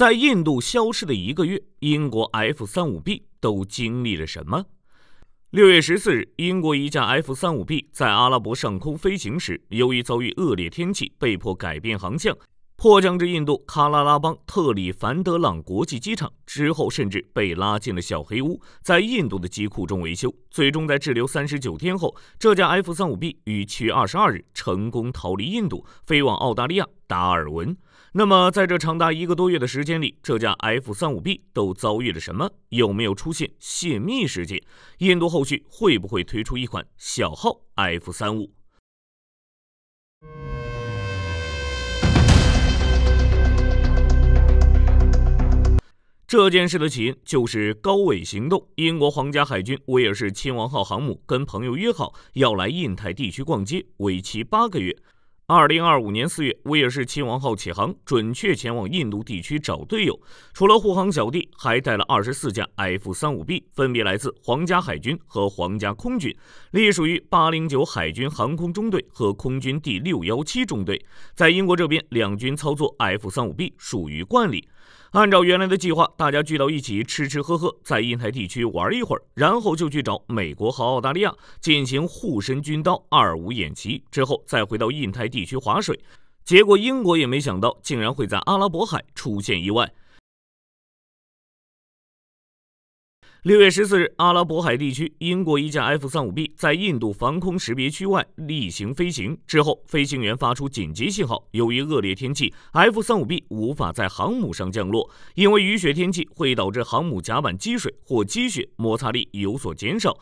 在印度消失的一个月，英国 F 三五 B 都经历了什么？六月十四日，英国一架 F 三五 B 在阿拉伯上空飞行时，由于遭遇恶劣天气，被迫改变航向，迫降至印度喀拉拉邦特里凡德朗国际机场之后，甚至被拉进了小黑屋，在印度的机库中维修。最终在滞留三十九天后，这架 F 三五 B 于七月二十二日成功逃离印度，飞往澳大利亚达尔文。那么，在这长达一个多月的时间里，这架 F-35B 都遭遇了什么？有没有出现泄密事件？印度后续会不会推出一款小号 F-35？这件事的起因就是高纬行动，英国皇家海军威尔士亲王号航母跟朋友约好要来印太地区逛街，为期八个月。二零二五年四月，威尔士亲王号启航，准确前往印度地区找队友。除了护航小弟，还带了二十四架 F 三五 B，分别来自皇家海军和皇家空军，隶属于八零九海军航空中队和空军第六幺七中队。在英国这边，两军操作 F 三五 B 属于惯例。按照原来的计划，大家聚到一起吃吃喝喝，在印太地区玩一会儿，然后就去找美国和澳大利亚进行护身军刀二五演习，之后再回到印太地。地区划水，结果英国也没想到，竟然会在阿拉伯海出现意外。六月十四日，阿拉伯海地区，英国一架 F 三五 B 在印度防空识别区外例行飞行之后，飞行员发出紧急信号。由于恶劣天气，F 三五 B 无法在航母上降落，因为雨雪天气会导致航母甲板积水或积雪，摩擦力有所减少。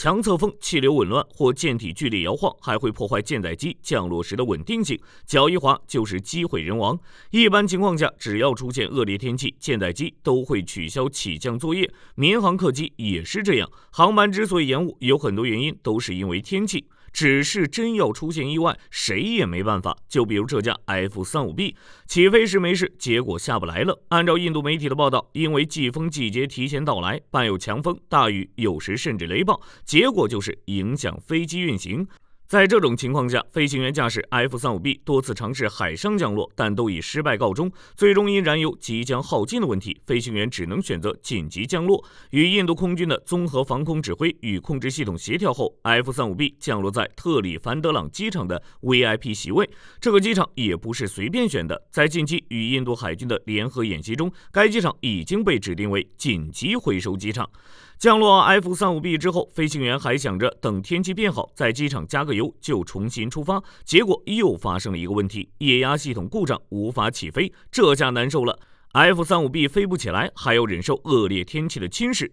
强侧风、气流紊乱或舰体剧烈摇晃，还会破坏舰载机降落时的稳定性，脚一滑就是机毁人亡。一般情况下，只要出现恶劣天气，舰载机都会取消起降作业，民航客机也是这样。航班之所以延误，有很多原因都是因为天气。只是真要出现意外，谁也没办法。就比如这架 F 三五 B 起飞时没事，结果下不来了。按照印度媒体的报道，因为季风季节提前到来，伴有强风、大雨，有时甚至雷暴，结果就是影响飞机运行。在这种情况下，飞行员驾驶 F-35B 多次尝试海上降落，但都以失败告终。最终因燃油即将耗尽的问题，飞行员只能选择紧急降落。与印度空军的综合防空指挥与控制系统协调后，F-35B 降落在特里凡德朗机场的 VIP 席位。这个机场也不是随便选的，在近期与印度海军的联合演习中，该机场已经被指定为紧急回收机场。降落 F 三五 B 之后，飞行员还想着等天气变好，在机场加个油就重新出发。结果又发生了一个问题：液压系统故障，无法起飞。这下难受了，F 三五 B 飞不起来，还要忍受恶劣天气的侵蚀。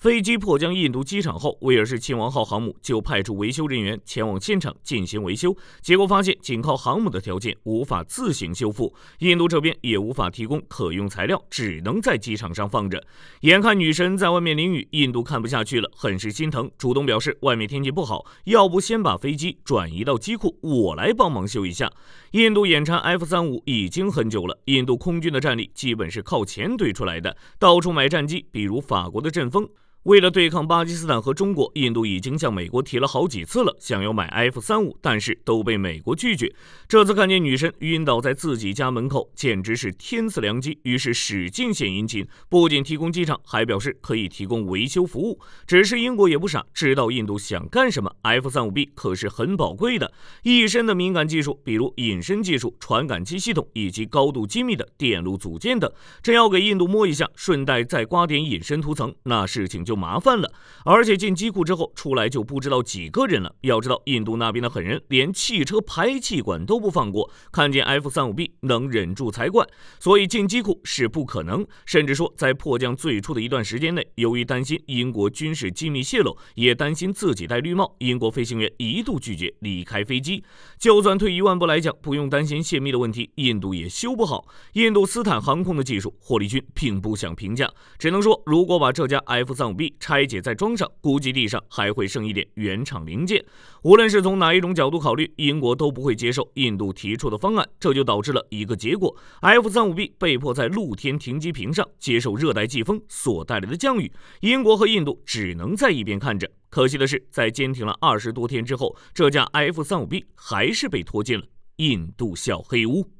飞机迫降印度机场后，威尔士亲王号航母就派出维修人员前往现场进行维修，结果发现仅靠航母的条件无法自行修复，印度这边也无法提供可用材料，只能在机场上放着。眼看女神在外面淋雨，印度看不下去了，很是心疼，主动表示外面天气不好，要不先把飞机转移到机库，我来帮忙修一下。印度眼馋 F 三五已经很久了，印度空军的战力基本是靠钱堆出来的，到处买战机，比如法国的阵风。为了对抗巴基斯坦和中国，印度已经向美国提了好几次了，想要买 F 三五，但是都被美国拒绝。这次看见女神晕倒在自己家门口，简直是天赐良机，于是使劲献殷勤，不仅提供机场，还表示可以提供维修服务。只是英国也不傻，知道印度想干什么。F 三五 B 可是很宝贵的，一身的敏感技术，比如隐身技术、传感器系统以及高度机密的电路组件等，真要给印度摸一下，顺带再刮点隐身涂层，那事情就。就麻烦了，而且进机库之后出来就不知道几个人了。要知道，印度那边的狠人连汽车排气管都不放过，看见 F 三五 B 能忍住才怪。所以进机库是不可能，甚至说在迫降最初的一段时间内，由于担心英国军事机密泄露，也担心自己戴绿帽，英国飞行员一度拒绝离开飞机。就算退一万步来讲，不用担心泄密的问题，印度也修不好。印度斯坦航空的技术，霍利军并不想评价，只能说如果把这家 F 三五拆解再装上，估计地上还会剩一点原厂零件。无论是从哪一种角度考虑，英国都不会接受印度提出的方案，这就导致了一个结果：F35B 被迫在露天停机坪上接受热带季风所带来的降雨。英国和印度只能在一边看着。可惜的是，在坚挺了二十多天之后，这架 F35B 还是被拖进了印度小黑屋。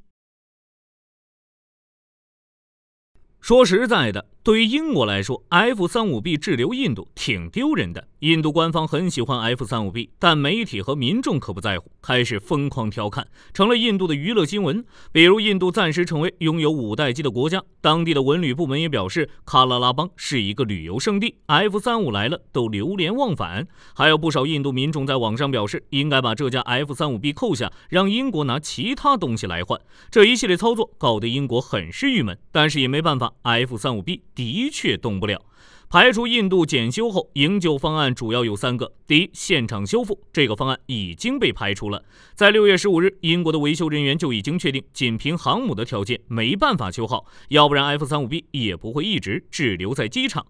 说实在的，对于英国来说，F 三五 B 滞留印度挺丢人的。印度官方很喜欢 F 三五 B，但媒体和民众可不在乎，开始疯狂调侃，成了印度的娱乐新闻。比如，印度暂时成为拥有五代机的国家，当地的文旅部门也表示，喀拉拉邦是一个旅游胜地，F 三五来了都流连忘返。还有不少印度民众在网上表示，应该把这架 F 三五 B 扣下，让英国拿其他东西来换。这一系列操作搞得英国很是郁闷，但是也没办法。F 三五 B 的确动不了，排除印度检修后，营救方案主要有三个。第一，现场修复，这个方案已经被排除了。在六月十五日，英国的维修人员就已经确定，仅凭航母的条件没办法修好，要不然 F 三五 B 也不会一直滞留在机场。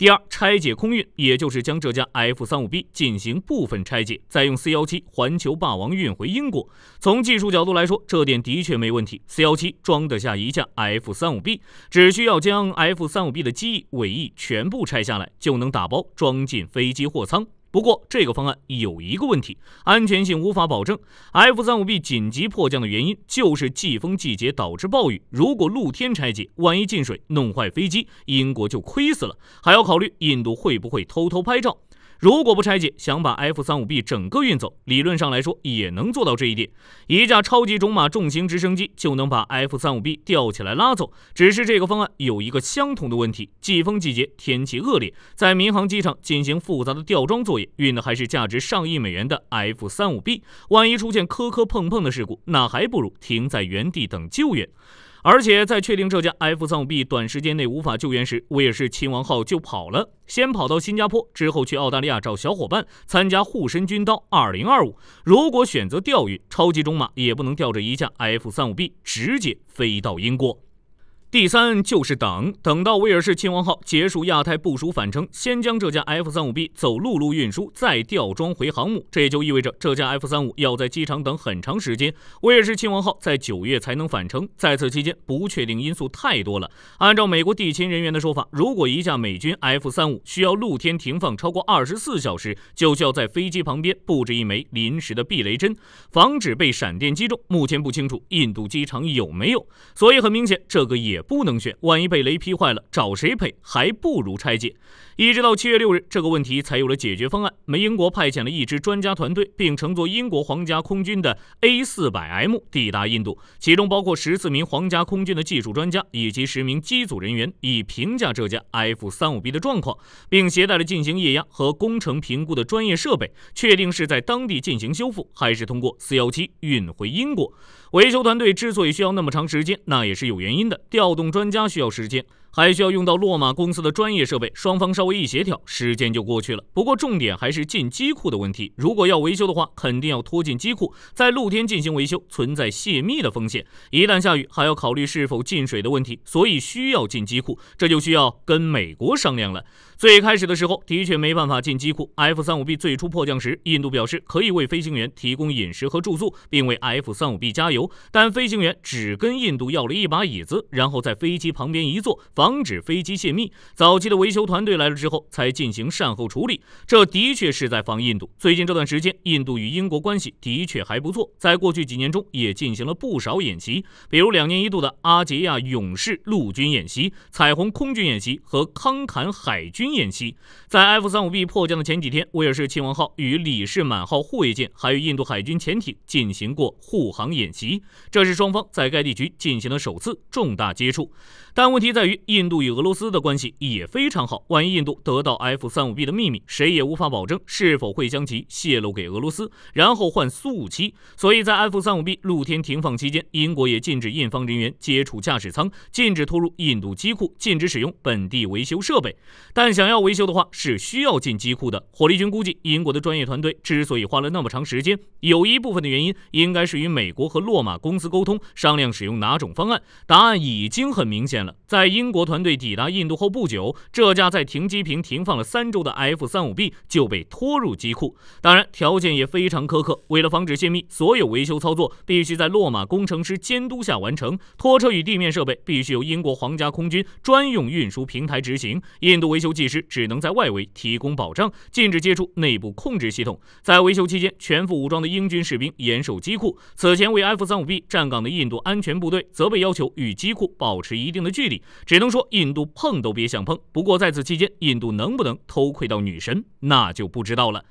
第二，拆解空运，也就是将这架 F 三五 B 进行部分拆解，再用 C 幺七环球霸王运回英国。从技术角度来说，这点的确没问题。C 幺七装得下一架 F 三五 B，只需要将 F 三五 B 的机翼、尾翼全部拆下来，就能打包装进飞机货舱。不过，这个方案有一个问题，安全性无法保证。F 三五 B 紧急迫降的原因就是季风季节导致暴雨。如果露天拆解，万一进水弄坏飞机，英国就亏死了。还要考虑印度会不会偷偷拍照。如果不拆解，想把 F 三五 B 整个运走，理论上来说也能做到这一点。一架超级种马重型直升机就能把 F 三五 B 吊起来拉走。只是这个方案有一个相同的问题：季风季节天气恶劣，在民航机场进行复杂的吊装作业，运的还是价值上亿美元的 F 三五 B。万一出现磕磕碰碰的事故，那还不如停在原地等救援。而且在确定这架 F35B 短时间内无法救援时，我也是亲王号就跑了，先跑到新加坡，之后去澳大利亚找小伙伴参加护身军刀2025。如果选择钓鱼，超级中马也不能钓着一架 F35B 直接飞到英国。第三就是等，等到威尔士亲王号结束亚太部署返程，先将这架 F 三五 B 走陆路运输，再吊装回航母。这也就意味着这架 F 三五要在机场等很长时间。威尔士亲王号在九月才能返程，在此期间不确定因素太多了。按照美国地勤人员的说法，如果一架美军 F 三五需要露天停放超过二十四小时，就需要在飞机旁边布置一枚临时的避雷针，防止被闪电击中。目前不清楚印度机场有没有，所以很明显，这个也。不能选，万一被雷劈坏了，找谁赔？还不如拆解。一直到七月六日，这个问题才有了解决方案。美英国派遣了一支专家团队，并乘坐英国皇家空军的 A 四百 M 抵达印度，其中包括十四名皇家空军的技术专家以及十名机组人员，以评价这架 F 三五 B 的状况，并携带了进行液压和工程评估的专业设备，确定是在当地进行修复，还是通过四幺七运回英国。维修团队之所以需要那么长时间，那也是有原因的。调暴动专家需要时间。还需要用到洛马公司的专业设备，双方稍微一协调，时间就过去了。不过重点还是进机库的问题。如果要维修的话，肯定要拖进机库，在露天进行维修存在泄密的风险。一旦下雨，还要考虑是否进水的问题，所以需要进机库，这就需要跟美国商量了。最开始的时候，的确没办法进机库。F-35B 最初迫降时，印度表示可以为飞行员提供饮食和住宿，并为 F-35B 加油，但飞行员只跟印度要了一把椅子，然后在飞机旁边一坐。防止飞机泄密，早期的维修团队来了之后才进行善后处理，这的确是在防印度。最近这段时间，印度与英国关系的确还不错，在过去几年中也进行了不少演习，比如两年一度的阿杰亚勇士陆军演习、彩虹空军演习和康坎海军演习。在 F 三五 B 迫降的前几天，威尔士亲王号与李士满号护卫舰还与印度海军潜艇进行过护航演习，这是双方在该地区进行了首次重大接触。但问题在于，印度与俄罗斯的关系也非常好。万一印度得到 F 三五 B 的秘密，谁也无法保证是否会将其泄露给俄罗斯，然后换苏五七。所以在 F 三五 B 露天停放期间，英国也禁止印方人员接触驾驶舱，禁止拖入印度机库，禁止使用本地维修设备。但想要维修的话，是需要进机库的。火力军估计，英国的专业团队之所以花了那么长时间，有一部分的原因应该是与美国和洛马公司沟通，商量使用哪种方案。答案已经很明显。在英国团队抵达印度后不久，这架在停机坪停放了三周的 F-35B 就被拖入机库。当然，条件也非常苛刻。为了防止泄密，所有维修操作必须在落马工程师监督下完成。拖车与地面设备必须由英国皇家空军专用运输平台执行，印度维修技师只能在外围提供保障，禁止接触内部控制系统。在维修期间，全副武装的英军士兵严守机库。此前为 F-35B 站岗的印度安全部队则被要求与机库保持一定的。距离只能说印度碰都别想碰。不过在此期间，印度能不能偷窥到女神，那就不知道了。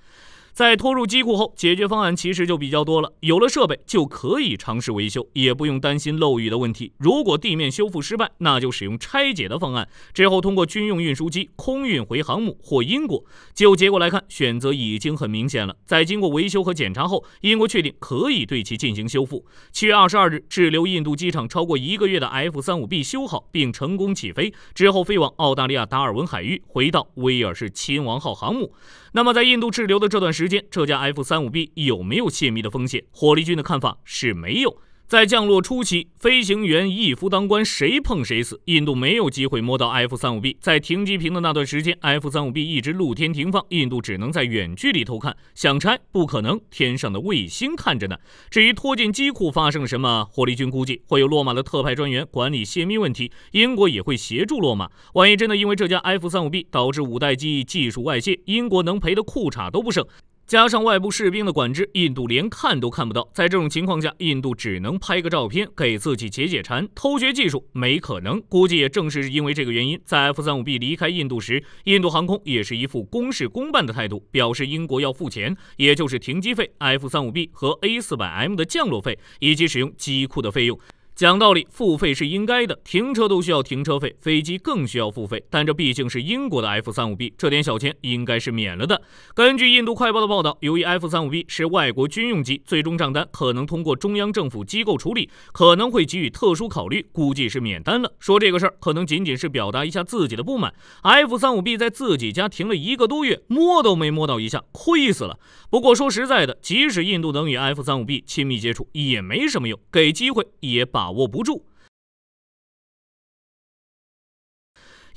在拖入机库后，解决方案其实就比较多了。有了设备，就可以尝试维修，也不用担心漏雨的问题。如果地面修复失败，那就使用拆解的方案，之后通过军用运输机空运回航母或英国。就结果来看，选择已经很明显了。在经过维修和检查后，英国确定可以对其进行修复。七月二十二日，滞留印度机场超过一个月的 F 三五 B 修好并成功起飞，之后飞往澳大利亚达尔文海域，回到威尔士亲王号航母。那么，在印度滞留的这段时间，这架 F 三五 B 有没有泄密的风险？火力军的看法是没有。在降落初期，飞行员一夫当关，谁碰谁死。印度没有机会摸到 F 三五 B。在停机坪的那段时间，F 三五 B 一直露天停放，印度只能在远距离偷看。想拆不可能，天上的卫星看着呢。至于拖进机库发生了什么，霍利军估计会有落马的特派专员管理泄密问题，英国也会协助落马。万一真的因为这架 F 三五 B 导致五代机技术外泄，英国能赔的裤衩都不剩。加上外部士兵的管制，印度连看都看不到。在这种情况下，印度只能拍个照片给自己解解馋。偷学技术没可能，估计也正是因为这个原因，在 F 三五 B 离开印度时，印度航空也是一副公事公办的态度，表示英国要付钱，也就是停机费、F 三五 B 和 A 四百 M 的降落费以及使用机库的费用。讲道理，付费是应该的，停车都需要停车费，飞机更需要付费。但这毕竟是英国的 F 三五 B，这点小钱应该是免了的。根据印度快报的报道，由于 F 三五 B 是外国军用机，最终账单可能通过中央政府机构处理，可能会给予特殊考虑，估计是免单了。说这个事儿，可能仅仅是表达一下自己的不满。F 三五 B 在自己家停了一个多月，摸都没摸到一下，亏死了。不过说实在的，即使印度能与 F 三五 B 亲密接触，也没什么用，给机会也把。把握不住。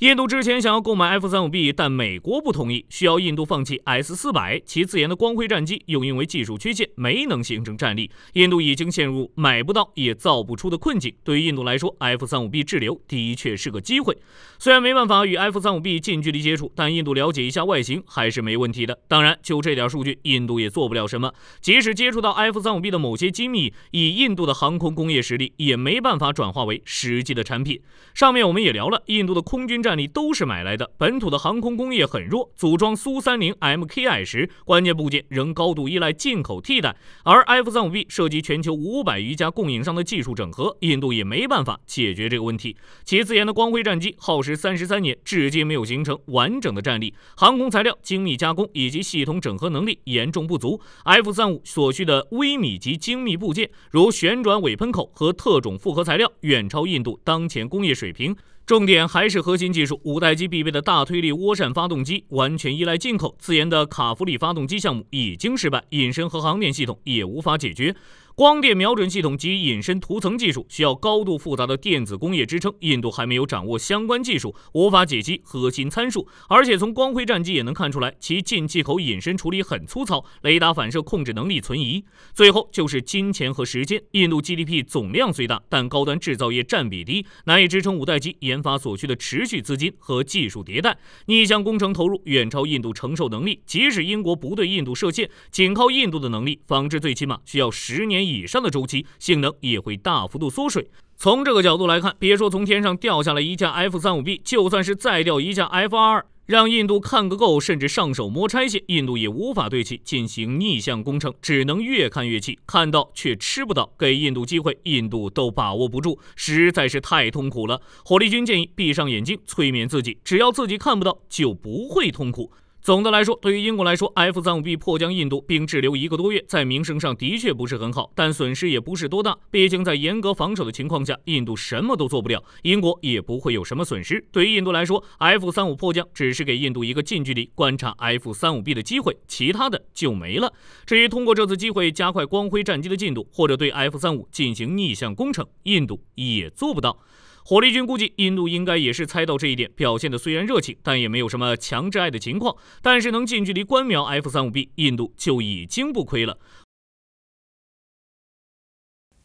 印度之前想要购买 F 三五 B，但美国不同意，需要印度放弃 S 四百，其自研的光辉战机又因为技术缺陷没能形成战力。印度已经陷入买不到也造不出的困境。对于印度来说，F 三五 B 滞留的确是个机会，虽然没办法与 F 三五 B 近距离接触，但印度了解一下外形还是没问题的。当然，就这点数据，印度也做不了什么。即使接触到 F 三五 B 的某些机密，以印度的航空工业实力，也没办法转化为实际的产品。上面我们也聊了，印度的空军战。战力都是买来的，本土的航空工业很弱，组装苏三零 MKI 时，关键部件仍高度依赖进口替代。而 F 三五 B 涉及全球五百余家供应商的技术整合，印度也没办法解决这个问题。其自研的光辉战机耗时三十三年，至今没有形成完整的战力，航空材料、精密加工以及系统整合能力严重不足。F 三五所需的微米级精密部件，如旋转尾喷口和特种复合材料，远超印度当前工业水平。重点还是核心技术，五代机必备的大推力涡扇发动机完全依赖进口，自研的卡弗里发动机项目已经失败，隐身和航电系统也无法解决。光电瞄准系统及隐身涂层技术需要高度复杂的电子工业支撑，印度还没有掌握相关技术，无法解析核心参数。而且从光辉战机也能看出来，其进气口隐身处理很粗糙，雷达反射控制能力存疑。最后就是金钱和时间，印度 GDP 总量虽大，但高端制造业占比低，难以支撑五代机研发所需的持续资金和技术迭代。逆向工程投入远超印度承受能力，即使英国不对印度设限，仅靠印度的能力仿制，最起码需要十年。以上的周期性能也会大幅度缩水。从这个角度来看，别说从天上掉下来一架 F 三五 B，就算是再掉一架 F 二，让印度看个够，甚至上手摸拆卸，印度也无法对其进行逆向工程，只能越看越气，看到却吃不到，给印度机会，印度都把握不住，实在是太痛苦了。火力军建议闭上眼睛催眠自己，只要自己看不到，就不会痛苦。总的来说，对于英国来说，F35B 迫降印度并滞留一个多月，在名声上的确不是很好，但损失也不是多大。毕竟在严格防守的情况下，印度什么都做不了，英国也不会有什么损失。对于印度来说，F35 迫降只是给印度一个近距离观察 F35B 的机会，其他的就没了。至于通过这次机会加快光辉战机的进度，或者对 F35 进行逆向工程，印度也做不到。火力军估计，印度应该也是猜到这一点，表现的虽然热情，但也没有什么强制爱的情况。但是能近距离观瞄 F 三五 B，印度就已经不亏了。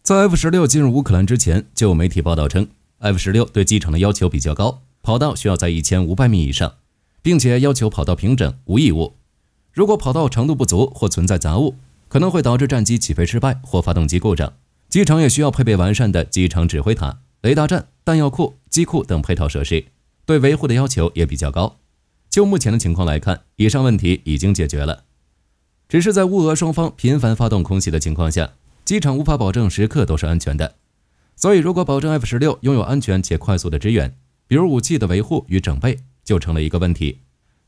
在 F 十六进入乌克兰之前，就有媒体报道称，F 十六对机场的要求比较高，跑道需要在一千五百米以上，并且要求跑道平整无异物。如果跑道长度不足或存在杂物，可能会导致战机起飞失败或发动机故障。机场也需要配备完善的机场指挥塔、雷达站。弹药库、机库等配套设施对维护的要求也比较高。就目前的情况来看，以上问题已经解决了，只是在乌俄双方频繁发动空袭的情况下，机场无法保证时刻都是安全的。所以，如果保证 F 十六拥有安全且快速的支援，比如武器的维护与整备，就成了一个问题。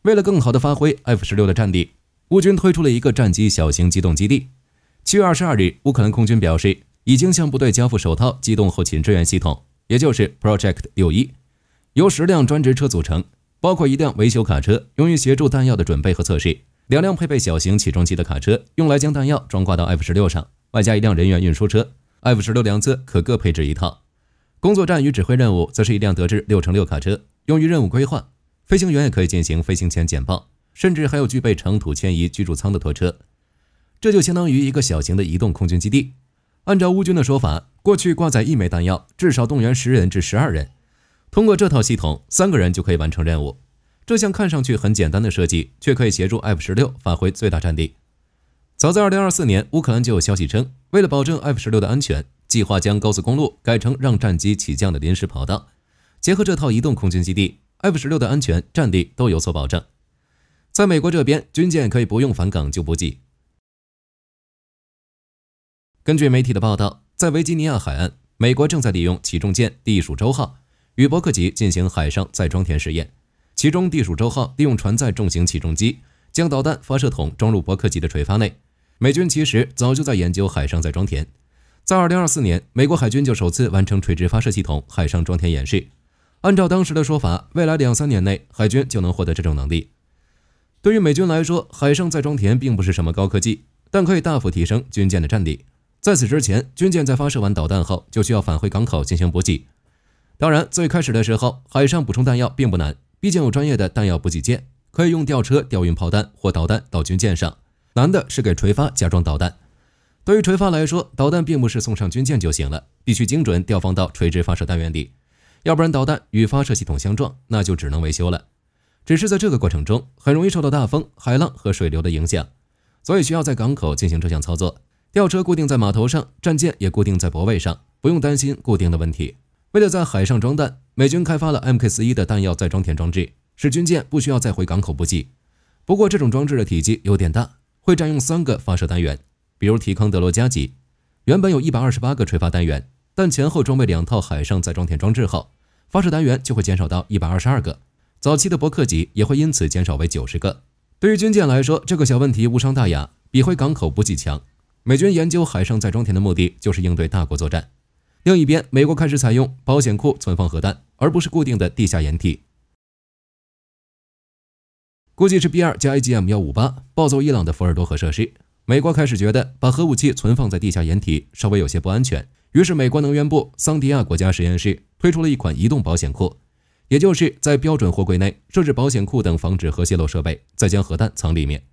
为了更好的发挥 F 十六的战力，乌军推出了一个战机小型机动基地。七月二十二日，乌克兰空军表示已经向部队交付首套机动后勤支援系统。也就是 Project 六一，由十辆专职车组成，包括一辆维修卡车，用于协助弹药的准备和测试；两辆配备小型起重机的卡车，用来将弹药装挂到 F 十六上；外加一辆人员运输车。F 十六两侧可各配置一套工作站与指挥任务，则是一辆德制六乘六卡车，用于任务规划。飞行员也可以进行飞行前简报，甚至还有具备尘土迁移居住舱的拖车，这就相当于一个小型的移动空军基地。按照乌军的说法。过去挂载一枚弹药，至少动员十人至十二人。通过这套系统，三个人就可以完成任务。这项看上去很简单的设计，却可以协助 F 十六返回最大战力。早在2024年，乌克兰就有消息称，为了保证 F 十六的安全，计划将高速公路改成让战机起降的临时跑道。结合这套移动空军基地，F 十六的安全战力都有所保证。在美国这边，军舰可以不用返港就补给。根据媒体的报道，在维吉尼亚海岸，美国正在利用起重舰“地鼠州号”与伯克级进行海上再装填试验。其中，“地鼠州号”利用船载重型起重机将导弹发射筒装入伯克级的垂发内。美军其实早就在研究海上再装填。在2024年，美国海军就首次完成垂直发射系统海上装填演示。按照当时的说法，未来两三年内，海军就能获得这种能力。对于美军来说，海上再装填并不是什么高科技，但可以大幅提升军舰的战力。在此之前，军舰在发射完导弹后就需要返回港口进行补给。当然，最开始的时候，海上补充弹药并不难，毕竟有专业的弹药补给舰，可以用吊车吊运炮弹或导弹到军舰上。难的是给垂发加装导弹。对于垂发来说，导弹并不是送上军舰就行了，必须精准调放到垂直发射单元里，要不然导弹与发射系统相撞，那就只能维修了。只是在这个过程中，很容易受到大风、海浪和水流的影响，所以需要在港口进行这项操作。吊车固定在码头上，战舰也固定在泊位上，不用担心固定的问题。为了在海上装弹，美军开发了 MK 四一的弹药再装填装置，使军舰不需要再回港口补给。不过，这种装置的体积有点大，会占用三个发射单元。比如提康德罗加级，原本有一百二十八个垂发单元，但前后装备两套海上再装填装置后，发射单元就会减少到一百二十二个。早期的伯克级也会因此减少为九十个。对于军舰来说，这个小问题无伤大雅，比回港口补给强。美军研究海上载装填的目的就是应对大国作战。另一边，美国开始采用保险库存放核弹，而不是固定的地下掩体。估计是 B 二加 AGM 幺五八暴揍伊朗的福尔多核设施。美国开始觉得把核武器存放在地下掩体稍微有些不安全，于是美国能源部桑迪亚国家实验室推出了一款移动保险库，也就是在标准货柜内设置保险库等防止核泄漏设备，再将核弹藏里面。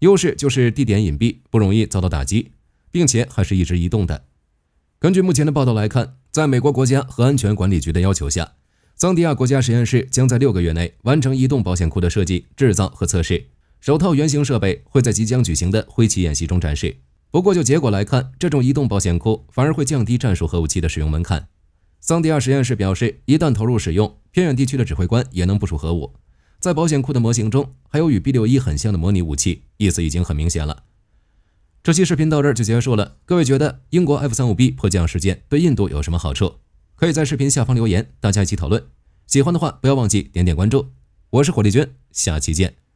优势就是地点隐蔽，不容易遭到打击，并且还是一直移动的。根据目前的报道来看，在美国国家核安全管理局的要求下，桑迪亚国家实验室将在六个月内完成移动保险库的设计、制造和测试。首套原型设备会在即将举行的“灰旗”演习中展示。不过，就结果来看，这种移动保险库反而会降低战术核武器的使用门槛。桑迪亚实验室表示，一旦投入使用，偏远地区的指挥官也能部署核武。在保险库的模型中，还有与 B 六一很像的模拟武器，意思已经很明显了。这期视频到这儿就结束了。各位觉得英国 F 三五 B 迫降事件对印度有什么好处？可以在视频下方留言，大家一起讨论。喜欢的话不要忘记点点关注。我是火力军，下期见。